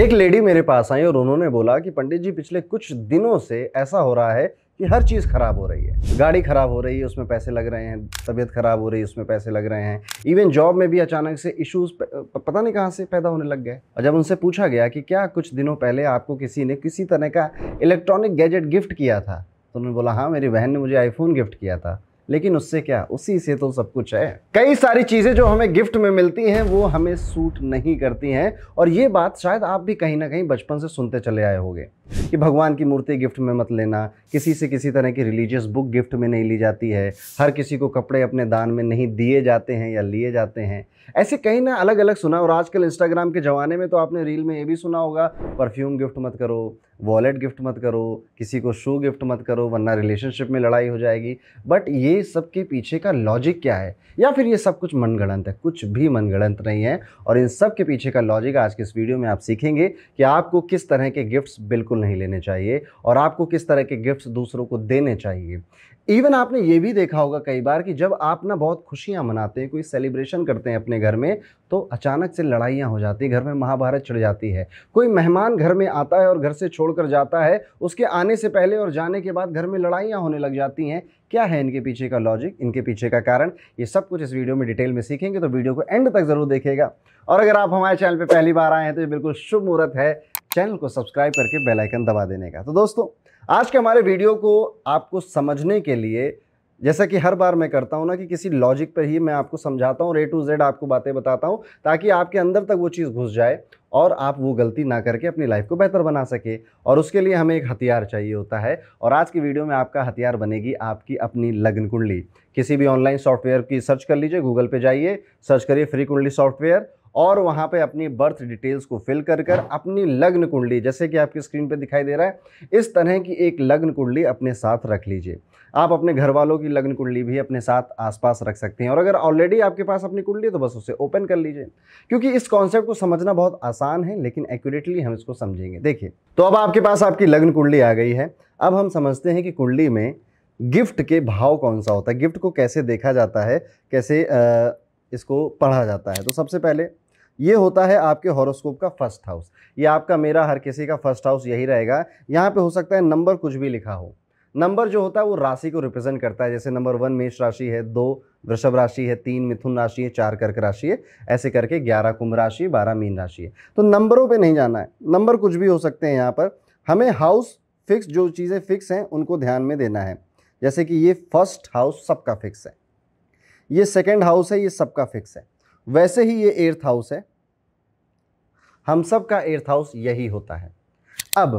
एक लेडी मेरे पास आई और उन्होंने बोला कि पंडित जी पिछले कुछ दिनों से ऐसा हो रहा है कि हर चीज़ ख़राब हो रही है गाड़ी ख़राब हो रही है उसमें पैसे लग रहे हैं तबीयत ख़राब हो रही है उसमें पैसे लग रहे हैं इवन जॉब में भी अचानक से इश्यूज पता नहीं कहाँ से पैदा होने लग गए और जब उनसे पूछा गया कि क्या कुछ दिनों पहले आपको किसी ने किसी तरह का इलेक्ट्रॉनिक गैजेट गिफ्ट किया था तो उन्होंने बोला हाँ मेरी बहन ने मुझे आईफोन गिफ्ट किया था लेकिन उससे क्या उसी से तो सब कुछ है कई सारी चीज़ें जो हमें गिफ्ट में मिलती हैं वो हमें सूट नहीं करती हैं और ये बात शायद आप भी कहीं ना कहीं बचपन से सुनते चले आए होंगे कि भगवान की मूर्ति गिफ्ट में मत लेना किसी से किसी तरह की रिलीजियस बुक गिफ्ट में नहीं ली जाती है हर किसी को कपड़े अपने दान में नहीं दिए जाते हैं या लिए जाते हैं ऐसे कहीं ना अलग अलग सुना और आजकल इंस्टाग्राम के ज़माने में तो आपने रील में ये भी सुना होगा परफ्यूम गिफ्ट मत करो वॉलेट गिफ्ट मत करो किसी को शू गिफ्ट मत करो वरना रिलेशनशिप में लड़ाई हो जाएगी बट ये सब के पीछे का लॉजिक क्या है या फिर ये सब कुछ मनगढ़ंत है कुछ भी मनगढ़ंत नहीं है और इन सब के पीछे का लॉजिक आज के इस वीडियो में आप सीखेंगे कि आपको किस तरह के गिफ्ट्स बिल्कुल नहीं लेने चाहिए और आपको किस तरह के गिफ्ट्स दूसरों को देने चाहिए इवन आपने ये भी देखा होगा कई बार कि जब आप ना बहुत खुशियाँ मनाते हैं कोई सेलिब्रेशन करते हैं अपने घर में तो अचानक से लड़ाइयाँ हो जाती घर में महाभारत चढ़ जाती है कोई मेहमान घर में आता है और घर से छोड़कर जाता है उसके आने से पहले और जाने के बाद घर में लड़ाइयाँ होने लग जाती हैं क्या है इनके पीछे का लॉजिक इनके पीछे का कारण ये सब कुछ इस वीडियो में डिटेल में सीखेंगे तो वीडियो को एंड तक ज़रूर देखेगा और अगर आप हमारे चैनल पर पहली बार आए हैं तो ये बिल्कुल शुभ मुहूर्त है चैनल को सब्सक्राइब करके बेलाइकन दबा देने का तो दोस्तों आज के हमारे वीडियो को आपको समझने के लिए जैसा कि हर बार मैं करता हूँ ना कि किसी लॉजिक पर ही मैं आपको समझाता हूँ ए टू जेड आपको बातें बताता हूँ ताकि आपके अंदर तक वो चीज़ घुस जाए और आप वो गलती ना करके अपनी लाइफ को बेहतर बना सके और उसके लिए हमें एक हथियार चाहिए होता है और आज की वीडियो में आपका हथियार बनेगी आपकी अपनी लग्न कुंडली किसी भी ऑनलाइन सॉफ्टवेयर की सर्च कर लीजिए गूगल पे जाइए सर्च करिए फ्री कुंडली सॉफ्टवेयर और वहाँ पे अपनी बर्थ डिटेल्स को फिल कर कर अपनी लग्न कुंडली जैसे कि आपकी स्क्रीन पे दिखाई दे रहा है इस तरह की एक लग्न कुंडली अपने साथ रख लीजिए आप अपने घर वालों की लग्न कुंडली भी अपने साथ आसपास रख सकते हैं और अगर ऑलरेडी आपके पास अपनी कुंडली है तो बस उसे ओपन कर लीजिए क्योंकि इस कॉन्सेप्ट को समझना बहुत आसान है लेकिन एक्यूरेटली हम इसको समझेंगे देखिए तो अब आपके पास आपकी लग्न कुंडली आ गई है अब हम समझते हैं कि कुंडली में गिफ्ट के भाव कौन सा होता है गिफ्ट को कैसे देखा जाता है कैसे आ, इसको पढ़ा जाता है तो सबसे पहले ये होता है आपके हॉरोस्कोप का फर्स्ट हाउस ये आपका मेरा हर किसी का फर्स्ट हाउस यही रहेगा यहाँ पे हो सकता है नंबर कुछ भी लिखा हो नंबर जो होता है वो राशि को रिप्रेजेंट करता है जैसे नंबर वन मेष राशि है दो वृषभ राशि है तीन मिथुन राशि है चार कर्क राशि है ऐसे करके ग्यारह कुंभ राशि बारह मीन राशि है तो नंबरों पर नहीं जाना है नंबर कुछ भी हो सकते हैं यहाँ पर हमें हाउस फिक्स जो चीज़ें फिक्स हैं उनको ध्यान में देना है जैसे कि ये फर्स्ट हाउस सबका फिक्स है ये सेकेंड हाउस है ये सबका फिक्स है वैसे ही ये एर्थ हाउस है हम सब का एर्थ हाउस यही होता है अब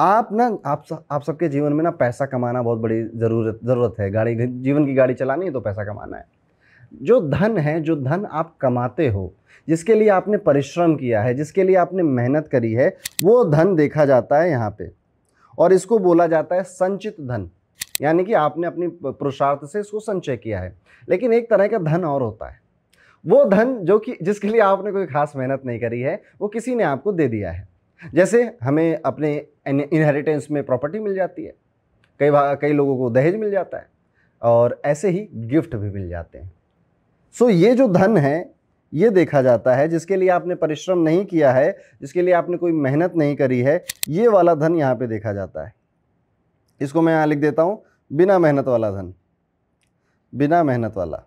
आप ना आप आप सबके जीवन में ना पैसा कमाना बहुत बड़ी ज़रूरत ज़रूरत है गाड़ी जीवन की गाड़ी चलानी है तो पैसा कमाना है जो धन है जो धन आप कमाते हो जिसके लिए आपने परिश्रम किया है जिसके लिए आपने मेहनत करी है वो धन देखा जाता है यहाँ पे और इसको बोला जाता है संचित धन यानी कि आपने अपनी पुरुषार्थ से इसको संचय किया है लेकिन एक तरह का धन और होता है वो धन जो कि जिसके लिए आपने कोई खास मेहनत नहीं करी है वो किसी ने आपको दे दिया है जैसे हमें अपने इनहेरिटेंस में प्रॉपर्टी मिल जाती है कई कई लोगों को दहेज मिल जाता है और ऐसे ही गिफ्ट भी मिल जाते हैं सो so, ये जो धन है ये देखा जाता है जिसके लिए आपने परिश्रम नहीं किया है जिसके लिए आपने कोई मेहनत नहीं करी है ये वाला धन यहाँ पे देखा जाता है इसको मैं यहाँ लिख देता हूँ बिना मेहनत वाला धन बिना मेहनत वाला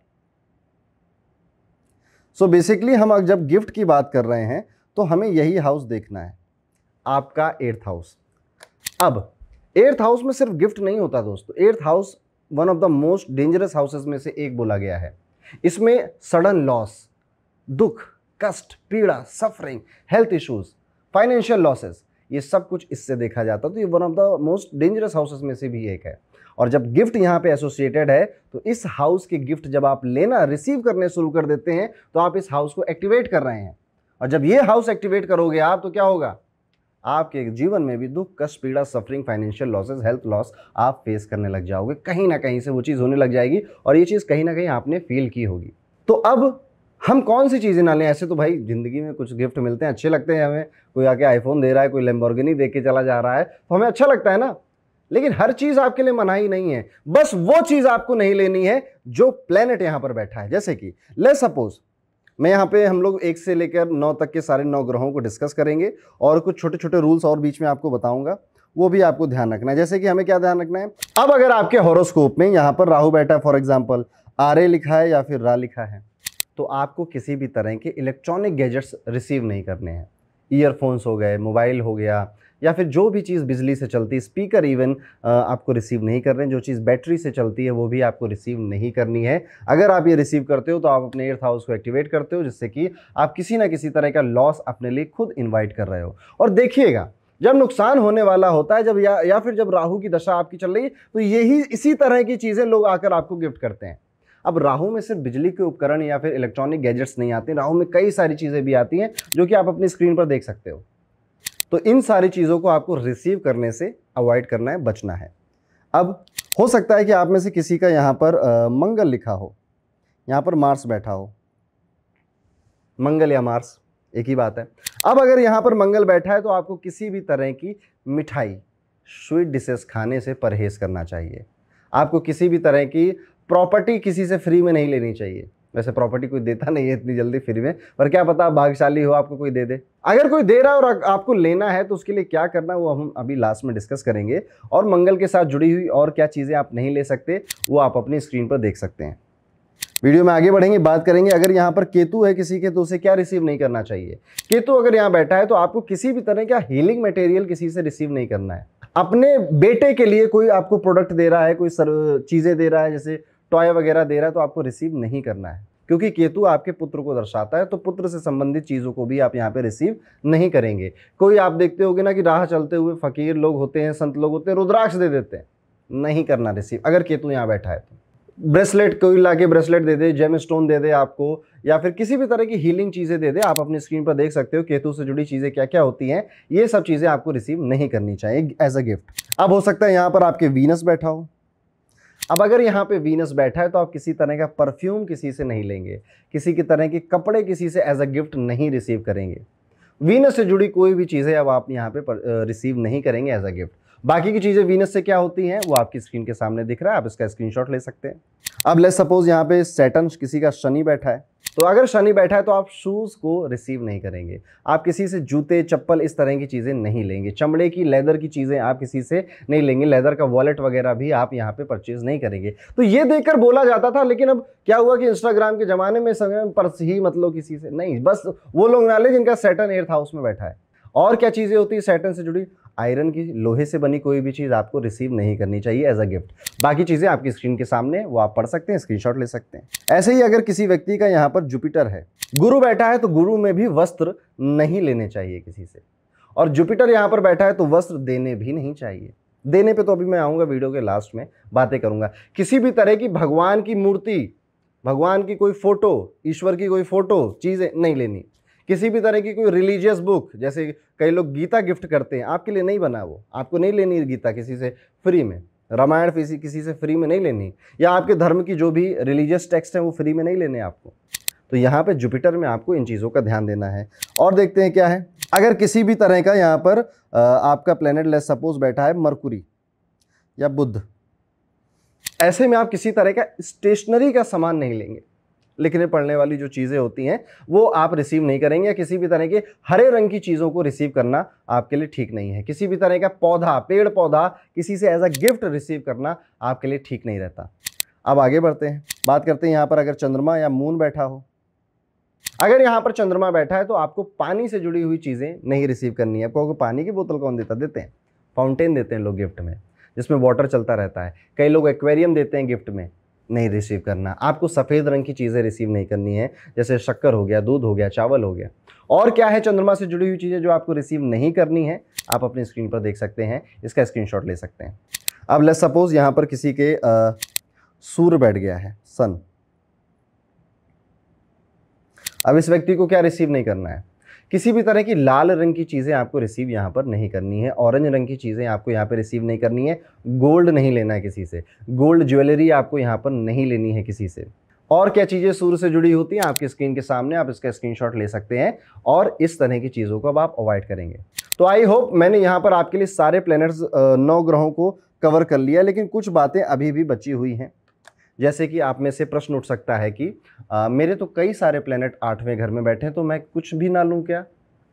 सो so बेसिकली हम जब गिफ्ट की बात कर रहे हैं तो हमें यही हाउस देखना है आपका एर्थ हाउस अब एर्थ हाउस में सिर्फ गिफ्ट नहीं होता दोस्तों earth house one of the most dangerous houses में से एक बोला गया है इसमें सडन लॉस दुख कष्ट पीड़ा suffering health issues financial losses ये सब कुछ इससे देखा जाता तो ये one of the most dangerous houses में से भी एक है और जब गिफ्ट यहाँ पे एसोसिएटेड है तो इस हाउस के गिफ्ट जब आप लेना रिसीव करने शुरू कर देते हैं तो आप इस हाउस को एक्टिवेट कर रहे हैं और जब ये हाउस एक्टिवेट करोगे आप तो क्या होगा आपके जीवन में भी दुख कष्ट पीड़ा suffering financial losses health loss आप फेस करने लग जाओगे कहीं ना कहीं से वो चीज़ होने लग जाएगी और ये चीज़ कहीं ना कहीं आपने फील की होगी तो अब हम कौन सी चीज़ें ना लें ऐसे तो भाई ज़िंदगी में कुछ गिफ्ट मिलते हैं अच्छे लगते हैं हमें कोई आके आईफोन दे रहा है कोई लेम्बोर्गिनी दे के चला जा रहा है तो हमें अच्छा लगता है ना लेकिन हर चीज आपके लिए मनाही नहीं है बस वो चीज आपको नहीं लेनी है जो प्लेनेट यहां पर बैठा है जैसे कि ले सपोज मैं यहाँ पे हम लोग एक से लेकर नौ तक के सारे नौ ग्रहों को डिस्कस करेंगे और कुछ छोटे छोटे रूल्स और बीच में आपको बताऊंगा वो भी आपको ध्यान रखना है जैसे कि हमें क्या ध्यान रखना है अब अगर आपके हॉरोस्कोप में यहाँ पर राहु बैठा है फॉर एग्जाम्पल आर ए लिखा है या फिर रा लिखा है तो आपको किसी भी तरह के इलेक्ट्रॉनिक गैजेट्स रिसीव नहीं करने हैं ईयरफोन्स हो गए मोबाइल हो गया या फिर जो भी चीज़ बिजली से चलती है स्पीकर इवन आपको रिसीव नहीं कर रहे हैं जो चीज़ बैटरी से चलती है वो भी आपको रिसीव नहीं करनी है अगर आप ये रिसीव करते हो तो आप अपने एयर्थ हाउस को एक्टिवेट करते हो जिससे कि आप किसी ना किसी तरह का लॉस अपने लिए खुद इन्वाइट कर रहे हो और देखिएगा जब नुकसान होने वाला होता है जब या या फिर जब राहु की दशा आपकी चल रही है तो यही इसी तरह की चीज़ें लोग आकर आपको गिफ्ट करते हैं अब राहु में सिर्फ बिजली के उपकरण या फिर इलेक्ट्रॉनिक गैजेट्स नहीं आते राहु में कई सारी चीज़ें भी आती हैं जो कि आप अपनी स्क्रीन पर देख सकते हो तो इन सारी चीज़ों को आपको रिसीव करने से अवॉइड करना है बचना है अब हो सकता है कि आप में से किसी का यहाँ पर आ, मंगल लिखा हो यहाँ पर मार्स बैठा हो मंगल या मार्स एक ही बात है अब अगर यहाँ पर मंगल बैठा है तो आपको किसी भी तरह की मिठाई स्वीट डिशेस खाने से परहेज़ करना चाहिए आपको किसी भी तरह की प्रॉपर्टी किसी से फ्री में नहीं लेनी चाहिए वैसे प्रॉपर्टी कोई देता नहीं है इतनी जल्दी फ्री में पर क्या पता आप भाग्यशाली हो आपको कोई दे दे अगर कोई दे रहा है और आपको लेना है तो उसके लिए क्या करना वो हम अभी लास्ट में डिस्कस करेंगे और मंगल के साथ जुड़ी हुई और क्या चीज़ें आप नहीं ले सकते वो आप अपनी स्क्रीन पर देख सकते हैं वीडियो में आगे बढ़ेंगे बात करेंगे अगर यहाँ पर केतु है किसी के तो उसे क्या रिसीव नहीं करना चाहिए केतु अगर यहाँ बैठा है तो आपको किसी भी तरह का हीलिंग मटेरियल किसी से रिसीव नहीं करना है अपने बेटे के लिए कोई आपको प्रोडक्ट दे रहा है कोई सर चीज़ें दे रहा है जैसे टॉय वगैरह दे रहा है तो आपको रिसीव नहीं करना है क्योंकि केतु आपके पुत्र को दर्शाता है तो पुत्र से संबंधित चीज़ों को भी आप यहाँ पे रिसीव नहीं करेंगे कोई आप देखते होगे ना कि राह चलते हुए फकीर लोग होते हैं संत लोग होते हैं रुद्राक्ष दे देते हैं नहीं करना रिसीव अगर केतु यहाँ बैठा है तो ब्रेसलेट कोई ला ब्रेसलेट दे दे जेम स्टोन दे दे आपको या फिर किसी भी तरह की हीलिंग चीज़ें दे दे आप अपनी स्क्रीन पर देख सकते हो केतु से जुड़ी चीज़ें क्या क्या होती हैं ये सब चीज़ें आपको रिसीव नहीं करनी चाहिए एज अ गिफ्ट अब हो सकता है यहाँ पर आपके वीनस बैठा हो अब अगर यहाँ पे वीनस बैठा है तो आप किसी तरह का परफ्यूम किसी से नहीं लेंगे किसी की तरह के कपड़े किसी से एज अ गिफ्ट नहीं रिसीव करेंगे वीनस से जुड़ी कोई भी चीज़ें अब आप यहाँ पे रिसीव नहीं करेंगे एज अ गिफ्ट बाकी की चीज़ें वीनस से क्या होती हैं वो आपकी स्क्रीन के सामने दिख रहा है आप इसका स्क्रीनशॉट ले सकते हैं अब लेट सपोज यहाँ पे सेटन किसी का शनि बैठा है तो अगर शनि बैठा है तो आप शूज़ को रिसीव नहीं करेंगे आप किसी से जूते चप्पल इस तरह की चीज़ें नहीं लेंगे चमड़े की लेदर की चीज़ें आप किसी से नहीं लेंगे लेदर का वॉलेट वगैरह भी आप यहाँ पे परचेज़ नहीं करेंगे तो ये देखकर बोला जाता था लेकिन अब क्या हुआ कि इंस्टाग्राम के ज़माने में समय पर्स ही मतलब किसी से नहीं बस वो लोग ना ले जिनका सेटन एयर हाउस में बैठा है और क्या चीज़ें होती है सेटन से जुड़ी आयरन की लोहे से बनी कोई भी चीज़ आपको रिसीव नहीं करनी चाहिए एज अ गिफ्ट बाकी चीज़ें आपकी स्क्रीन के सामने वो आप पढ़ सकते हैं स्क्रीनशॉट ले सकते हैं ऐसे ही अगर किसी व्यक्ति का यहाँ पर जुपिटर है गुरु बैठा है तो गुरु में भी वस्त्र नहीं लेने चाहिए किसी से और जुपिटर यहाँ पर बैठा है तो वस्त्र देने भी नहीं चाहिए देने पे तो अभी मैं आऊँगा वीडियो के लास्ट में बातें करूँगा किसी भी तरह की भगवान की मूर्ति भगवान की कोई फ़ोटो ईश्वर की कोई फ़ोटो चीज़ें नहीं लेनी किसी भी तरह की कोई रिलीजियस बुक जैसे कई लोग गीता गिफ्ट करते हैं आपके लिए नहीं बना वो आपको नहीं लेनी गीता किसी से फ्री में रामायण किसी किसी से फ्री में नहीं लेनी या आपके धर्म की जो भी रिलीजियस टेक्स्ट है वो फ्री में नहीं लेने आपको तो यहाँ पर जुपिटर में आपको इन चीज़ों का ध्यान देना है और देखते हैं क्या है अगर किसी भी तरह का यहाँ पर आपका प्लेनेट लेस सपोज बैठा है मरकुरी या बुद्ध ऐसे में आप किसी तरह का स्टेशनरी का सामान नहीं लेंगे लिखने पढ़ने वाली जो चीज़ें होती हैं वो आप रिसीव नहीं करेंगे या किसी भी तरह के हरे रंग की चीज़ों को रिसीव करना आपके लिए ठीक नहीं है किसी भी तरह का पौधा पेड़ पौधा किसी से एज अ गिफ्ट रिसीव करना आपके लिए ठीक नहीं रहता अब आगे बढ़ते हैं बात करते हैं यहाँ पर अगर चंद्रमा या मून बैठा हो अगर यहाँ पर चंद्रमा बैठा है तो आपको पानी से जुड़ी हुई चीज़ें नहीं रिसीव करनी है आपको पानी की बोतल कौन देता देते हैं फाउंटेन देते हैं लोग गिफ्ट में जिसमें वाटर चलता रहता है कई लोग एक्वेरियम देते हैं गिफ्ट में नहीं रिसीव करना आपको सफ़ेद रंग की चीज़ें रिसीव नहीं करनी है जैसे शक्कर हो गया दूध हो गया चावल हो गया और क्या है चंद्रमा से जुड़ी हुई चीज़ें जो आपको रिसीव नहीं करनी है आप अपनी स्क्रीन पर देख सकते हैं इसका स्क्रीन ले सकते हैं अब लेट सपोज़ यहाँ पर किसी के सूर्य बैठ गया है सन अब इस व्यक्ति को क्या रिसीव नहीं करना है किसी भी तरह की लाल रंग की चीज़ें आपको रिसीव यहाँ पर नहीं करनी है ऑरेंज रंग की चीज़ें आपको यहाँ पर रिसीव नहीं करनी है गोल्ड नहीं लेना है किसी से गोल्ड ज्वेलरी आपको यहाँ पर नहीं लेनी है किसी से और क्या चीज़ें सूर्य से जुड़ी होती हैं आपकी स्क्रीन के सामने आप इसका स्क्रीनशॉट ले सकते हैं और इस तरह की चीज़ों को अब आप अवॉइड करेंगे तो आई होप मैंने यहाँ पर आपके लिए सारे प्लैनेट्स नौ ग्रहों को कवर कर लिया लेकिन कुछ बातें अभी भी बची हुई हैं जैसे कि आप में से प्रश्न उठ सकता है कि आ, मेरे तो कई सारे प्लैनेट आठवें घर में बैठे हैं तो मैं कुछ भी ना लूँ क्या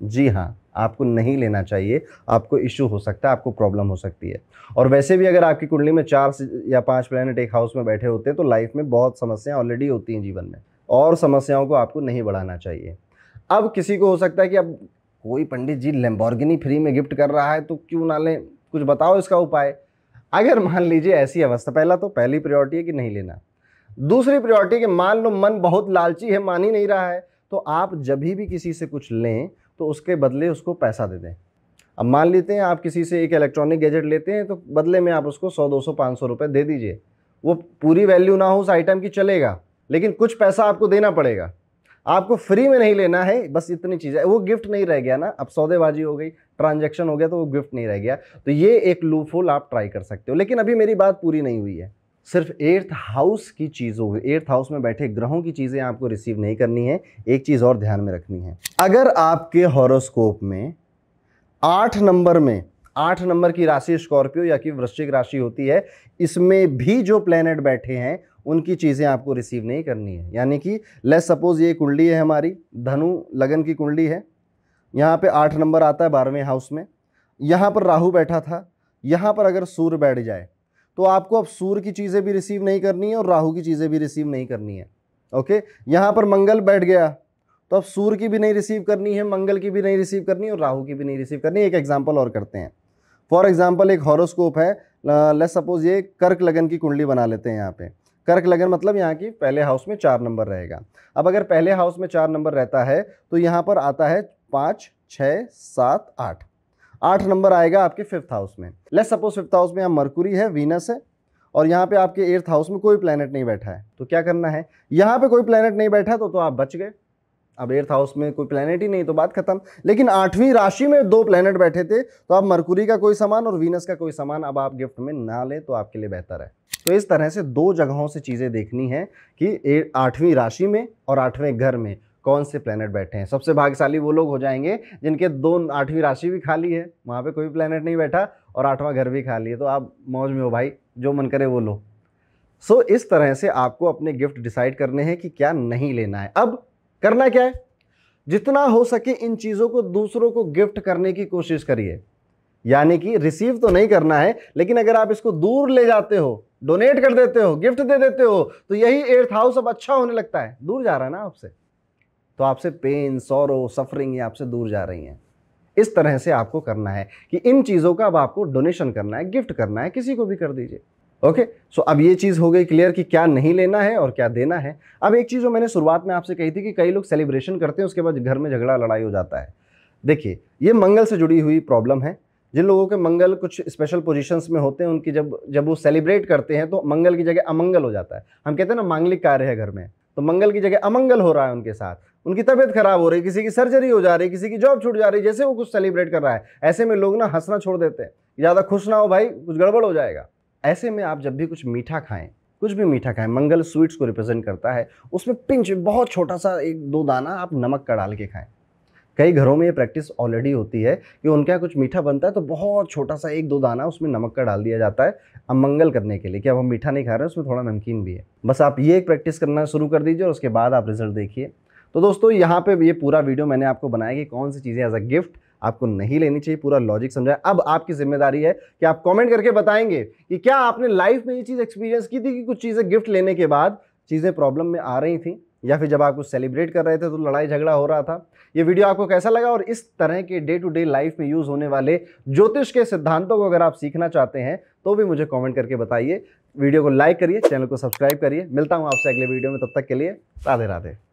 जी हाँ आपको नहीं लेना चाहिए आपको इश्यू हो सकता है आपको प्रॉब्लम हो सकती है और वैसे भी अगर आपकी कुंडली में चार या पांच प्लैनेट एक हाउस में बैठे होते हैं तो लाइफ में बहुत समस्याएं ऑलरेडी होती हैं जीवन में और समस्याओं को आपको नहीं बढ़ाना चाहिए अब किसी को हो सकता है कि अब कोई पंडित जी लेम्बॉर्गिनी फ्री में गिफ्ट कर रहा है तो क्यों ना लें कुछ बताओ इसका उपाय अगर मान लीजिए ऐसी अवस्था पहला तो पहली प्रियोरिटी है कि नहीं लेना दूसरी प्रियोरिटी कि मान लो मन बहुत लालची है मान ही नहीं रहा है तो आप जब भी किसी से कुछ लें तो उसके बदले उसको पैसा दे दें अब मान लेते हैं आप किसी से एक इलेक्ट्रॉनिक गैजेट लेते हैं तो बदले में आप उसको सौ दो सौ पाँच सौ रुपये दे दीजिए वो पूरी वैल्यू ना हो उस आइटम की चलेगा लेकिन कुछ पैसा आपको देना पड़ेगा आपको फ्री में नहीं लेना है बस इतनी चीज़ें वो गिफ्ट नहीं रह गया ना अब सौदेबाजी हो गई ट्रांजैक्शन हो गया तो वो गिफ्ट नहीं रह गया तो ये एक लूपहोल आप ट्राई कर सकते हो लेकिन अभी मेरी बात पूरी नहीं हुई है सिर्फ एर्थ हाउस की चीज़ों एर्थ हाउस में बैठे ग्रहों की चीज़ें आपको रिसीव नहीं करनी है एक चीज़ और ध्यान में रखनी है अगर आपके हॉरोस्कोप में आठ नंबर में आठ नंबर की राशि स्कॉर्पियो या कि वृश्चिक राशि होती है इसमें भी जो प्लेनेट बैठे हैं उनकी चीज़ें आपको रिसीव नहीं करनी है यानी कि लेस सपोज़ ये कुंडली है हमारी धनु लगन की कुंडली है यहाँ पे आठ नंबर आता है बारहवें हाउस में यहाँ पर राहु बैठा था यहाँ पर अगर सूर्य बैठ जाए तो आपको अब सूर्य की चीज़ें भी रिसीव नहीं करनी है और राहु की चीज़ें भी रिसीव नहीं करनी है ओके यहाँ पर मंगल बैठ गया तो अब सूर्य की भी नहीं रिसीव करनी है मंगल की भी नहीं रिसीव करनी और राहु की भी नहीं रिसीव करनी एक एग्जाम्पल और करते हैं फॉर एग्जाम्पल एक हॉरोस्कोप है लेस सपोज ये कर्क लगन की कुंडली बना लेते हैं यहाँ पे कर्क लगन मतलब यहाँ की पहले हाउस में चार नंबर रहेगा अब अगर पहले हाउस में चार नंबर रहता है तो यहाँ पर आता है पाँच छः सात आठ आठ नंबर आएगा आपके फिफ्थ हाउस में लेट्स सपोज फिफ्थ हाउस में यहाँ मरकुरी है वीनस है और यहाँ पे आपके एर्थ हाउस में कोई प्लैनेट नहीं बैठा है तो क्या करना है यहाँ पे कोई प्लानट नहीं बैठा तो, तो आप बच गए अब एर्थ हाउस में कोई प्लानट ही नहीं तो बात खत्म लेकिन आठवीं राशि में दो प्लानट बैठे थे तो आप मरकुरी का कोई सामान और वीनस का कोई सामान अब आप गिफ्ट में ना लें तो आपके लिए बेहतर है तो इस तरह से दो जगहों से चीज़ें देखनी है कि आठवीं राशि में और आठवें घर में कौन से प्लैनेट बैठे हैं सबसे भाग्यशाली वो लोग हो जाएंगे जिनके दो आठवीं राशि भी खाली है वहाँ पे कोई भी नहीं बैठा और आठवां घर भी खाली है तो आप मौज में हो भाई जो मन करे वो लो सो so, इस तरह से आपको अपने गिफ्ट डिसाइड करने हैं कि क्या नहीं लेना है अब करना क्या है जितना हो सके इन चीज़ों को दूसरों को गिफ्ट करने की कोशिश करिए यानी कि रिसीव तो नहीं करना है लेकिन अगर आप इसको दूर ले जाते हो डोनेट कर देते हो गिफ्ट दे देते हो तो यही एर्थ हाउस अब अच्छा होने लगता है दूर जा रहा है ना आपसे तो आपसे पेन सौरो सफरिंग ये आपसे दूर जा रही हैं इस तरह से आपको करना है कि इन चीज़ों का अब आपको डोनेशन करना है गिफ्ट करना है किसी को भी कर दीजिए ओके okay? सो so, अब ये चीज़ हो गई क्लियर कि क्या नहीं लेना है और क्या देना है अब एक चीज़ जो मैंने शुरुआत में आपसे कही थी कि कई लोग सेलिब्रेशन करते हैं उसके बाद घर में झगड़ा लड़ाई हो जाता है देखिए ये मंगल से जुड़ी हुई प्रॉब्लम है जिन लोगों के मंगल कुछ स्पेशल पोजीशंस में होते हैं उनकी जब जब वो सेलिब्रेट करते हैं तो मंगल की जगह अमंगल हो जाता है हम कहते हैं ना मांगलिक कार्य है घर में तो मंगल की जगह अमंगल हो रहा है उनके साथ उनकी तबीयत खराब हो रही है किसी की सर्जरी हो जा रही है किसी की जॉब छूट जा रही है जैसे वो कुछ सेलिब्रेट कर रहा है ऐसे में लोग ना हंसना छोड़ देते हैं ज़्यादा खुश ना हो भाई कुछ गड़बड़ हो जाएगा ऐसे में आप जब भी कुछ मीठा खाएं कुछ भी मीठा खाएं मंगल स्वीट्स को रिप्रेजेंट करता है उसमें पिंच बहुत छोटा सा एक दो दाना आप नमक का डाल के खाएं कई घरों में ये प्रैक्टिस ऑलरेडी होती है कि उनके यहाँ कुछ मीठा बनता है तो बहुत छोटा सा एक दो दाना उसमें नमक का डाल दिया जाता है अब मंगल करने के लिए कि अब हम मीठा नहीं खा रहे उसमें थोड़ा नमकीन भी है बस आप ये एक प्रैक्टिस करना शुरू कर दीजिए और उसके बाद आप रिजल्ट देखिए तो दोस्तों यहाँ पे ये पूरा वीडियो मैंने आपको बनाया कि कौन सी चीज़ें एज अ गिफ्ट आपको नहीं लेनी चाहिए पूरा लॉजिक समझाएं अब आपकी जिम्मेदारी है कि आप कमेंट करके बताएंगे कि क्या आपने लाइफ में ये चीज़ एक्सपीरियंस की थी कि कुछ चीज़ें गिफ्ट लेने के बाद चीज़ें प्रॉब्लम में आ रही थी या फिर जब आप कुछ सेलिब्रेट कर रहे थे तो लड़ाई झगड़ा हो रहा था ये वीडियो आपको कैसा लगा और इस तरह के डे टू डे लाइफ में यूज़ होने वाले ज्योतिष के सिद्धांतों को अगर आप सीखना चाहते हैं तो भी मुझे कॉमेंट करके बताइए वीडियो को लाइक करिए चैनल को सब्सक्राइब करिए मिलता हूँ आपसे अगले वीडियो में तब तक के लिए राधे राधे